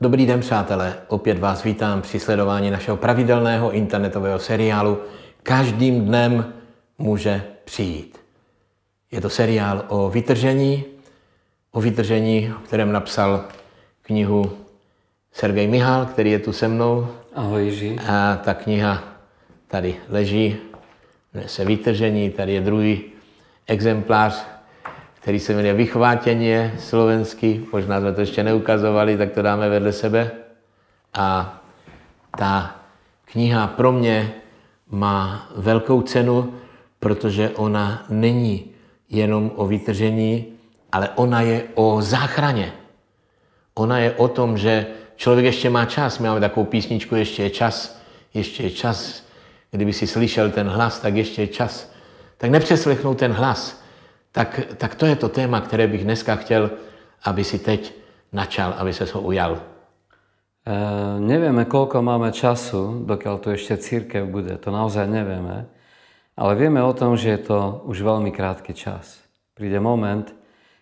Dobrý den, přátelé. Opět vás vítám při sledování našeho pravidelného internetového seriálu Každým dnem může přijít. Je to seriál o vytržení, o vytržení, o kterém napsal knihu Sergej Mihal, který je tu se mnou. Ahoj, Jiří. A ta kniha tady leží, se vytržení, tady je druhý exemplář který se jmenuje Vychvátěně slovenský, možná jsme to ještě neukazovali, tak to dáme vedle sebe. A ta kniha pro mě má velkou cenu, protože ona není jenom o vytržení, ale ona je o záchraně. Ona je o tom, že člověk ještě má čas. My máme takovou písničku, ještě je čas, ještě je čas. Kdyby si slyšel ten hlas, tak ještě je čas. Tak nepřeslechnou ten hlas, tak, tak to je to téma, které bych dneska chtěl, aby si teď načal, aby sa ho ujal. E, nevieme, koľko máme času, dokiaľ tu ešte církev bude. To naozaj nevieme. Ale vieme o tom, že je to už veľmi krátky čas. Príde moment,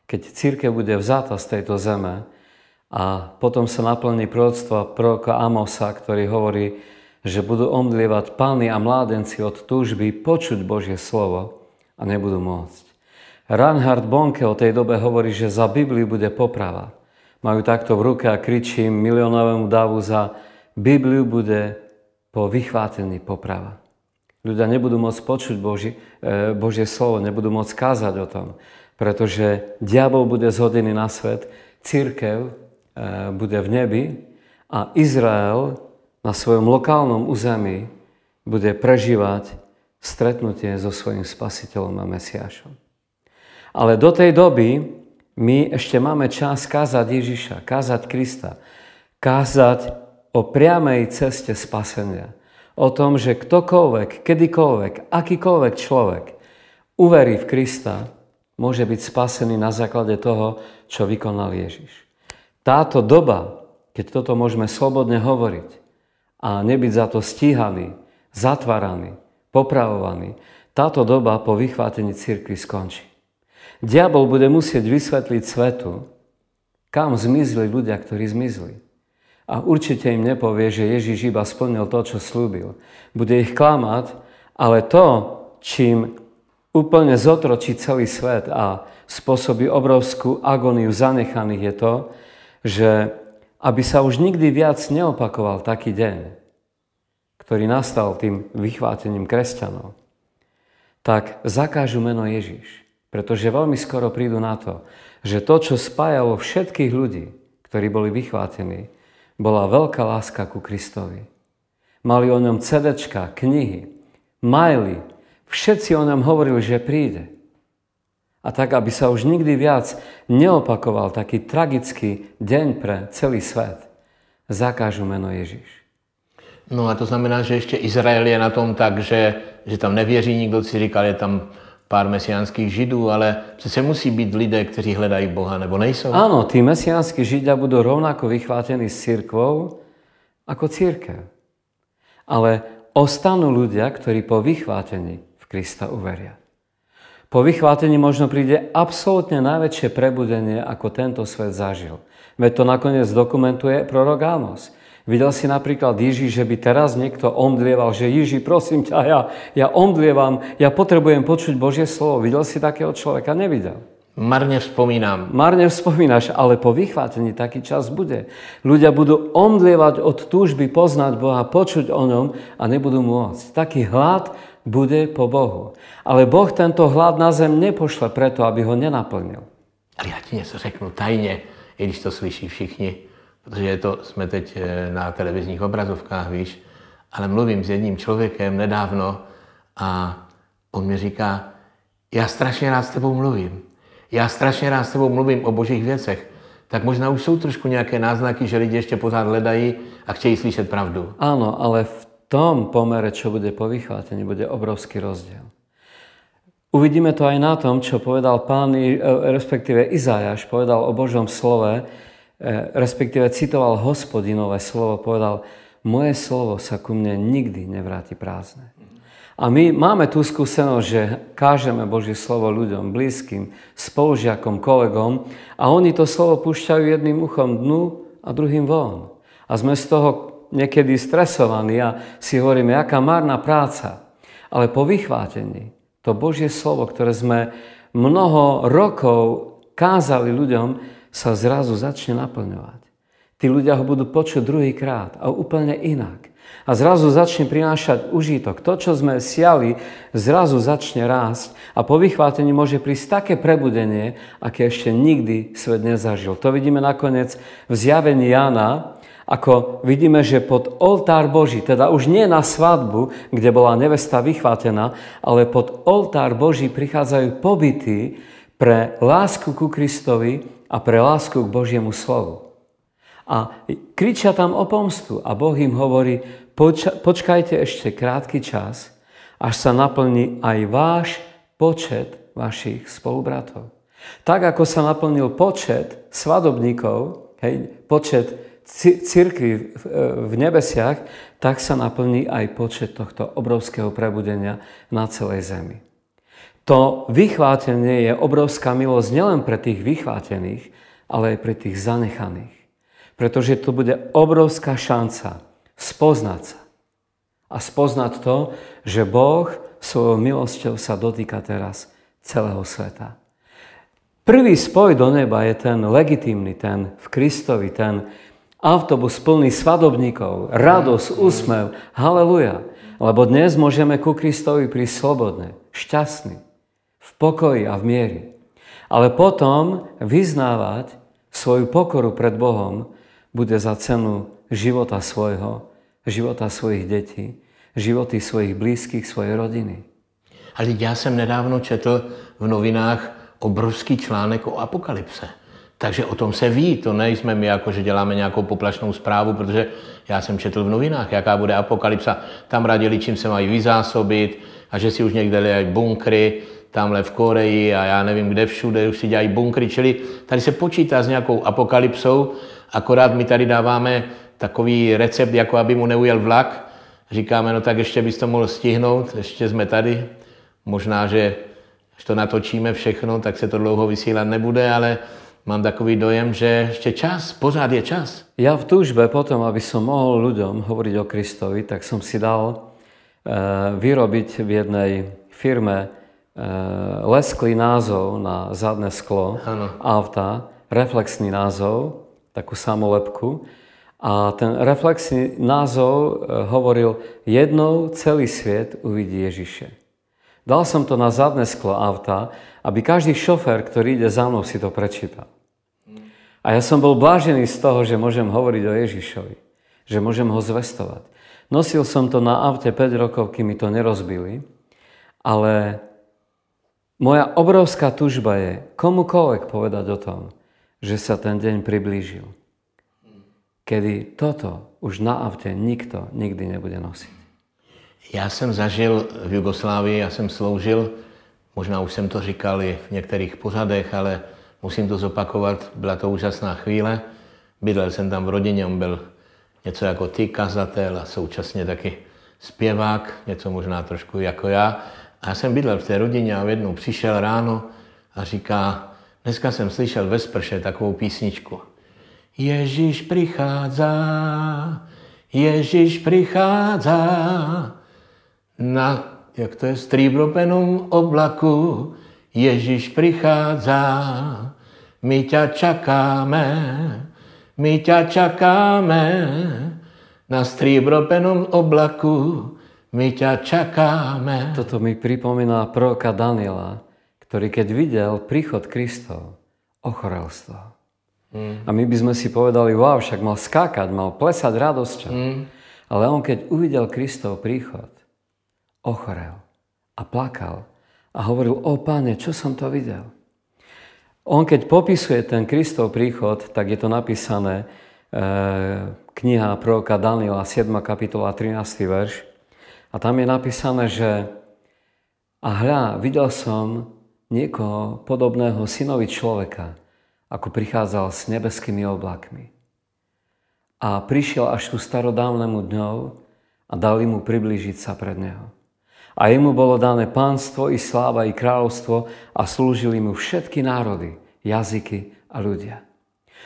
keď církev bude vzata z tejto zeme a potom sa naplní prorodstvo proroka Amosa, ktorý hovorí, že budú omdlievať pány a mládenci od túžby počuť Božie slovo a nebudú môcť. Reinhard Bonke o tej dobe hovorí, že za Bibliu bude poprava. Majú takto v ruke a kričím miliónovému davu za Bibliu bude po vychvátení poprava. Ľudia nebudú môcť počuť Boži, e, Božie slovo, nebudú môcť kázať o tom, pretože diabol bude zhodený na svet, církev e, bude v nebi a Izrael na svojom lokálnom území bude prežívať stretnutie so svojim spasiteľom a Mesiášom. Ale do tej doby my ešte máme čas kázať Ježiša, kázať Krista, kázať o priamej ceste spasenia. O tom, že ktokoľvek, kedykoľvek, akýkoľvek človek uverí v Krista, môže byť spasený na základe toho, čo vykonal Ježiš. Táto doba, keď toto môžeme slobodne hovoriť a nebyť za to stíhaný, zatváraný, popravovaný, táto doba po vychvátení cirkvi skončí. Diabol bude musieť vysvetliť svetu, kam zmizli ľudia, ktorí zmizli. A určite im nepovie, že Ježiš iba splnil to, čo slúbil. Bude ich klamať, ale to, čím úplne zotročí celý svet a spôsobí obrovskú agóniu zanechaných je to, že aby sa už nikdy viac neopakoval taký deň, ktorý nastal tým vychvátením kresťanov, tak zakážu meno Ježiš. Pretože veľmi skoro prídu na to, že to, čo spájalo všetkých ľudí, ktorí boli vychvátení, bola veľká láska ku Kristovi. Mali o ňom CDčka, knihy, maily, všetci o ňom hovorili, že príde. A tak, aby sa už nikdy viac neopakoval taký tragický deň pre celý svet, zakážu meno Ježiš. No a to znamená, že ešte Izrael je na tom tak, že, že tam nevierí nikto si říkal, je tam pár mesiánskych židů, ale přece musí být lidé, kteří hledají Boha, nebo nejsou. Áno, tí mesiánsky židia budú rovnako vychvátení s církvou ako církev. Ale ostanú ľudia, ktorí po vychvátení v Krista uveria. Po vychvátení možno príde absolútne najväčšie prebudenie, ako tento svet zažil. Veď to nakoniec dokumentuje prorok Amos. Videl si napríklad Ježiš, že by teraz niekto omdlieval, že Ježiš, prosím ťa, ja, ja omdlievam, ja potrebujem počuť Božie slovo. Videl si takého človeka? Nevidel. Marne vspomínam. Marne vzpomínaš, ale po vychvátení taký čas bude. Ľudia budú omdlievať od túžby poznať Boha, počuť o ňom a nebudú môcť. Taký hlad bude po Bohu. Ale Boh tento hlad na zem nepošle preto, aby ho nenaplnil. Ale ja ti niečo řeknu tajne, i když to slyší všichni protože je to, jsme teď eh, na televizních obrazovkách, víš, ale mluvím s jedním člověkem nedávno a on mi říká, já strašně rád s tebou mluvím. Já strašně rád s tebou mluvím o božích věcech. Tak možná už jsou trošku nějaké náznaky, že lidi ještě pořád hledají a chtějí slyšet pravdu. Ano, ale v tom pomere, čo bude po vychvátení, bude obrovský rozdiel. Uvidíme to aj na tom, čo povedal pán, e, respektíve Izajáš, povedal o Božom slove, E, respektíve citoval hospodinové slovo, povedal, moje slovo sa ku mne nikdy nevráti prázdne. A my máme tú skúsenosť, že kážeme Božie slovo ľuďom, blízkym, spolužiakom, kolegom a oni to slovo púšťajú jedným uchom dnu a druhým von. A sme z toho niekedy stresovaní a si hovoríme, aká márna práca. Ale po vychvátení to Božie slovo, ktoré sme mnoho rokov kázali ľuďom, sa zrazu začne naplňovať. Tí ľudia ho budú počuť druhýkrát a úplne inak. A zrazu začne prinášať užitok. To, čo sme siali, zrazu začne rásť a po vychvátení môže prísť také prebudenie, aké ešte nikdy svet nezažil. To vidíme nakoniec v zjavení Jana, ako vidíme, že pod oltár Boží, teda už nie na svadbu, kde bola nevesta vychvátená, ale pod oltár Boží prichádzajú pobyty, pre lásku ku Kristovi a pre lásku k Božiemu slovu. A kričia tam o pomstu a Boh im hovorí, počkajte ešte krátky čas, až sa naplní aj váš počet vašich spolubratov. Tak ako sa naplnil počet svadobníkov, hej, počet cirkvi e, v nebesiach, tak sa naplní aj počet tohto obrovského prebudenia na celej zemi. To vychvátenie je obrovská milosť nielen pre tých vychvátených, ale aj pre tých zanechaných. Pretože to bude obrovská šanca spoznať sa. A spoznať to, že Boh svojou milosťou sa dotýka teraz celého sveta. Prvý spoj do neba je ten legitímny, ten v Kristovi, ten autobus plný svadobníkov, radosť, úsmev, haleluja. Lebo dnes môžeme ku Kristovi prísť slobodne, šťastný v pokoji a v mieri. Ale potom vyznávať svoju pokoru pred Bohom bude za cenu života svojho, života svojich detí, životy svojich blízkych, svojej rodiny. Ale já jsem nedávno četl v novinách obrovský článek o apokalypse. Takže o tom se ví, to nejsme my jako, že děláme nějakou poplašnou zprávu, protože já jsem četl v novinách, jaká bude apokalypsa. Tam radili, čím se mají vyzásobit a že si už někde lijají bunkry tamhle v Koreji a já nevím kde všude, už si dělají bunkry, čili tady se počítá s nějakou apokalypsou, akorát my tady dáváme takový recept, jako aby mu neujel vlak. Říkáme, no tak ještě bys to mohl stihnout, ještě jsme tady. Možná, že až to natočíme všechno, tak se to dlouho vysílat nebude, ale mám takový dojem, že ešte čas, pořád je čas. Ja v túžbe potom, aby som mohol ľuďom hovoriť o Kristovi, tak som si dal e, vyrobiť v jednej firme Eh, lesklý názov na zadné sklo ano. auta, reflexný názov, takú samolepku. A ten reflexný názov eh, hovoril, jednou celý svet uvidí Ježiše. Dal som to na zadné sklo auta, aby každý šofér, ktorý ide za mnou, si to prečítal. A ja som bol blážený z toho, že môžem hovoriť o Ježišovi, že môžem ho zvestovať. Nosil som to na aute 5 rokov, kým mi to nerozbili, ale moja obrovská tužba je komukoľvek povedať o tom, že sa ten deň priblížil, kedy toto už na avte nikto nikdy nebude nosiť. Já jsem zažil v Jugoslávii, ja jsem sloužil, možná už jsem to říkal i v některých pořadech, ale musím to zopakovat, byla to úžasná chvíle. Bydlel jsem tam v rodině, on byl něco ako ty kazatel a současně taky zpěvák, něco možná trošku jako já já jsem bydlel v té rodině a jednou přišel ráno a říká, dneska jsem slyšel ve sprše takovou písničku. Ježíš prichádza, Ježíš prichádza, na, jak to je, stríbropenom oblaku, Ježíš prichádza, my ťa čakáme, my ťa čakáme, na stríbropenom oblaku, my ťa čakáme. Toto mi pripomína proroka Daniela, ktorý keď videl príchod Kristov, ochorel z toho. Mm. A my by sme si povedali, wow, však mal skákať, mal plesať radosťou. Mm. Ale on keď uvidel Kristov príchod, ochorel a plakal a hovoril, o páne, čo som to videl? On keď popisuje ten Kristov príchod, tak je to napísané e, kniha proroka Daniela, 7. kapitola, 13. verš a tam je napísané, že a hľa, videl som niekoho podobného synovi človeka, ako prichádzal s nebeskými oblakmi. A prišiel až ku starodávnemu dňov a dali mu priblížiť sa pred neho. A jemu bolo dané pánstvo i sláva i kráľovstvo a slúžili mu všetky národy, jazyky a ľudia.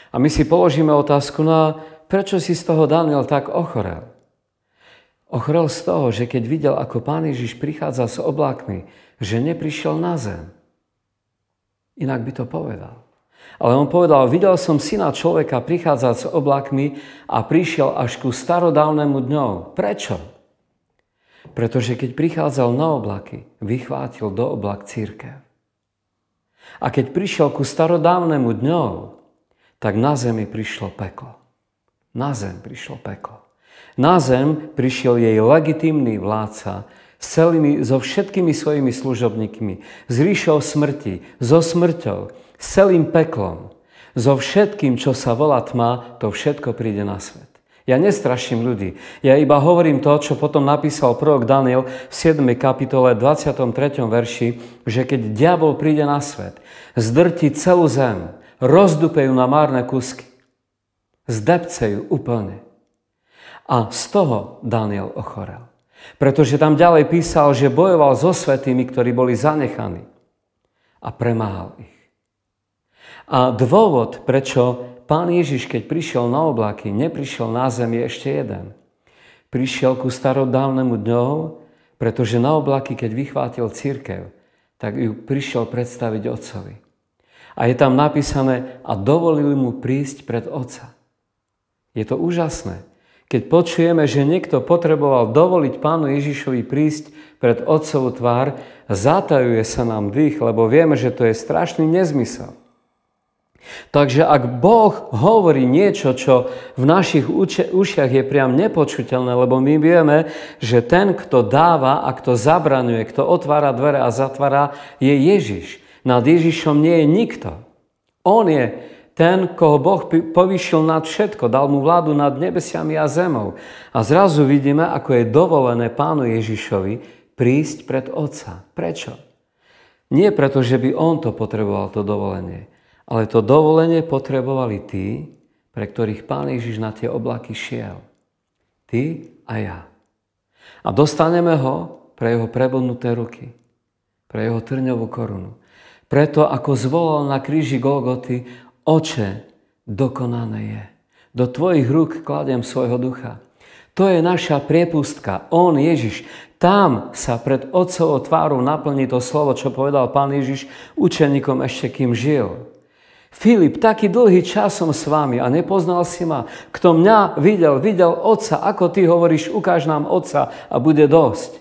A my si položíme otázku, no a prečo si z toho Daniel tak ochorel? Ochrel z toho, že keď videl, ako pán Ježiš prichádza s oblakmi, že neprišiel na zem. Inak by to povedal. Ale on povedal, videl som syna človeka prichádzať s oblakmi a prišiel až ku starodávnemu dňu. Prečo? Pretože keď prichádzal na oblaky, vychvátil do oblak církev. A keď prišiel ku starodávnemu dňu, tak na zemi prišlo peklo. Na zem prišlo peklo. Na zem prišiel jej legitímny vládca s celými, so všetkými svojimi služobníkmi, s ríšou smrti, so smrťou, s celým peklom, so všetkým, čo sa volá tma, to všetko príde na svet. Ja nestraším ľudí. Ja iba hovorím to, čo potom napísal prorok Daniel v 7. kapitole 23. verši, že keď diabol príde na svet, zdrti celú zem, rozdupejú na márne kusky, zdepce ju úplne. A z toho Daniel ochorel. Pretože tam ďalej písal, že bojoval so svetými, ktorí boli zanechaní. A premáhal ich. A dôvod, prečo pán Ježiš, keď prišiel na oblaky, neprišiel na zem, je ešte jeden. Prišiel ku starodávnemu dňu, pretože na oblaky, keď vychvátil církev, tak ju prišiel predstaviť otcovi. A je tam napísané, a dovolili mu prísť pred otca. Je to úžasné. Keď počujeme, že niekto potreboval dovoliť pánu Ježišovi prísť pred otcovú tvár, zatajuje sa nám dých, lebo vieme, že to je strašný nezmysel. Takže ak Boh hovorí niečo, čo v našich ušiach je priam nepočuteľné, lebo my vieme, že ten, kto dáva a kto zabraňuje, kto otvára dvere a zatvára, je Ježiš. Nad Ježišom nie je nikto. On je ten, koho Boh povýšil nad všetko, dal mu vládu nad nebesiami a zemou. A zrazu vidíme, ako je dovolené pánu Ježišovi prísť pred Otca. Prečo? Nie preto, že by on to potreboval, to dovolenie, ale to dovolenie potrebovali tí, pre ktorých pán Ježiš na tie oblaky šiel. Ty a ja. A dostaneme ho pre jeho prebodnuté ruky, pre jeho trňovú korunu. Preto, ako zvolal na kríži Golgoty, Oče, dokonané je. Do tvojich rúk kladiem svojho ducha. To je naša priepustka. On, Ježiš, tam sa pred Otcovou tvárou naplní to slovo, čo povedal Pán Ježiš učeníkom ešte kým žil. Filip, taký dlhý čas som s vami a nepoznal si ma. Kto mňa videl, videl Otca. Ako ty hovoríš, ukáž nám Otca a bude dosť.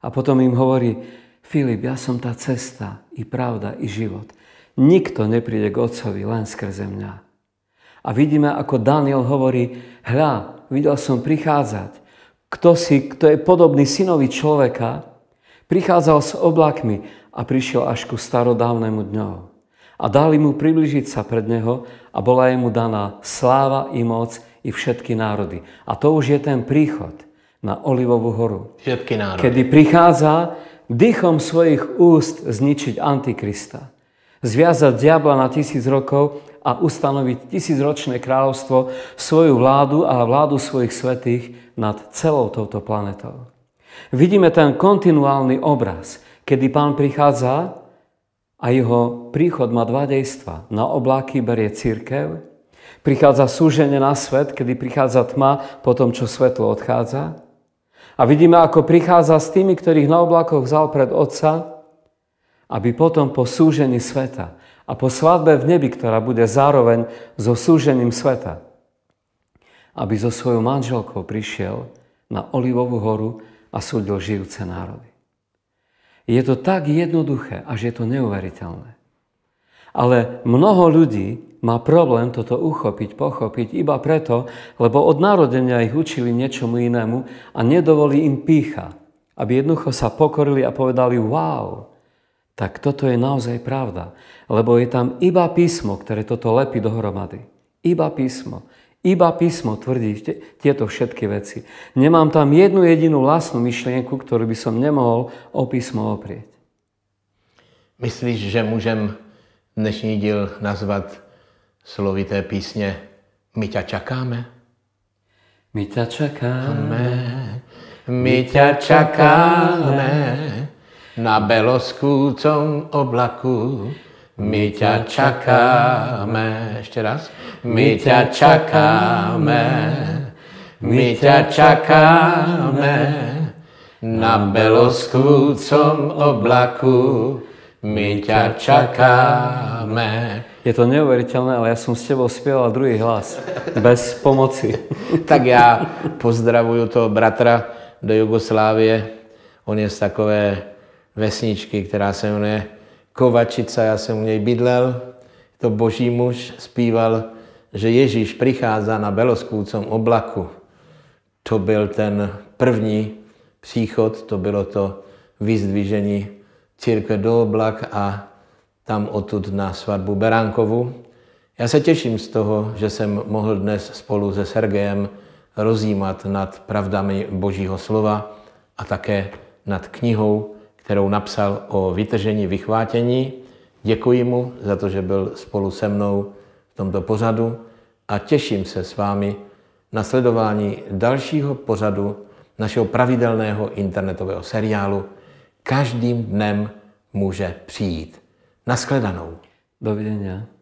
A potom im hovorí, Filip, ja som tá cesta i pravda i život. Nikto nepríde k Otcovi len skrze mňa. A vidíme, ako Daniel hovorí, hľa, videl som prichádzať. Kto si, kto je podobný synovi človeka, prichádzal s oblakmi a prišiel až ku starodávnemu dňu. A dali mu približiť sa pred neho a bola jemu daná sláva i moc i všetky národy. A to už je ten príchod na Olivovú horu. Všetky národy. Kedy prichádza dýchom svojich úst zničiť Antikrista zviazať diabla na tisíc rokov a ustanoviť tisícročné kráľovstvo, svoju vládu a vládu svojich svetých nad celou touto planetou. Vidíme ten kontinuálny obraz, kedy pán prichádza a jeho príchod má dva dejstva. Na obláky berie církev, prichádza súženie na svet, kedy prichádza tma po tom, čo svetlo odchádza. A vidíme, ako prichádza s tými, ktorých na oblakoch vzal pred Otca, aby potom po súžení sveta a po svadbe v nebi, ktorá bude zároveň so súžením sveta, aby so svojou manželkou prišiel na Olivovú horu a súdil žijúce národy. Je to tak jednoduché, až je to neuveriteľné. Ale mnoho ľudí má problém toto uchopiť, pochopiť iba preto, lebo od narodenia ich učili niečomu inému a nedovolí im pícha, aby jednoducho sa pokorili a povedali wow, tak toto je naozaj pravda. Lebo je tam iba písmo, ktoré toto lepí dohromady. Iba písmo. Iba písmo tvrdí tieto všetky veci. Nemám tam jednu jedinú vlastnú myšlienku, ktorú by som nemohol o písmo oprieť. Myslíš, že môžem dnešný díl nazvať slovité písne My ťa čakáme? My ťa čakáme, my ťa čakáme. My ťa čakáme. Na beloskúcom oblaku my ťa čakáme. Ešte raz. My ťa čakáme. My ťa čakáme. Na beloskúcom oblaku my ťa čakáme. Je to neuveriteľné, ale ja som s tebou spieval druhý hlas. Bez pomoci. tak ja pozdravujú toho bratra do Jugoslávie. On je z takové vesničky, která se jmenuje Kovačica. Já jsem u něj bydlel. To boží muž zpíval, že Ježíš prichází na beloskúcom oblaku. To byl ten první příchod, to bylo to vyzdvižení církve do oblak a tam odtud na svatbu Beránkovu. Já se těším z toho, že jsem mohl dnes spolu se Sergejem rozjímat nad pravdami Božího slova a také nad knihou kterou napsal o vytržení, vychvátení. Děkuji mu za to, že byl spolu se mnou v tomto pořadu a těším se s vámi na sledování dalšího pořadu našeho pravidelného internetového seriálu Každým dnem může přijít. Naschledanou. Dovidenia.